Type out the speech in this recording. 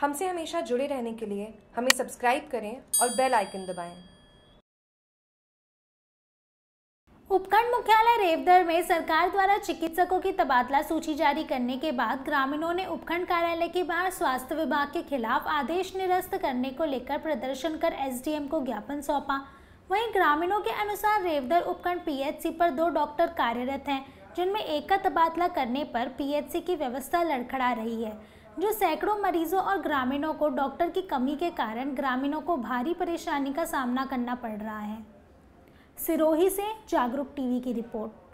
हमसे हमेशा जुड़े रहने के लिए हमें सब्सक्राइब करें और बेल आइकन दबाएं। उपखंड मुख्यालय रेवदर में सरकार द्वारा चिकित्सकों की तबादला सूची जारी करने के बाद ग्रामीणों ने उपखंड कार्यालय के बाहर स्वास्थ्य विभाग के खिलाफ आदेश निरस्त करने को लेकर प्रदर्शन कर एसडीएम को ज्ञापन सौंपा वहीं ग्रामीणों के अनुसार रेवदर उपखंड पीएचसी पर दो डॉक्टर कार्यरत हैं जिनमें एक का तबादला करने पर पीएचसी की व्यवस्था लड़खड़ा रही है जो सैकड़ों मरीजों और ग्रामीणों को डॉक्टर की कमी के कारण ग्रामीणों को भारी परेशानी का सामना करना पड़ रहा है सिरोही से जागरूक टीवी की रिपोर्ट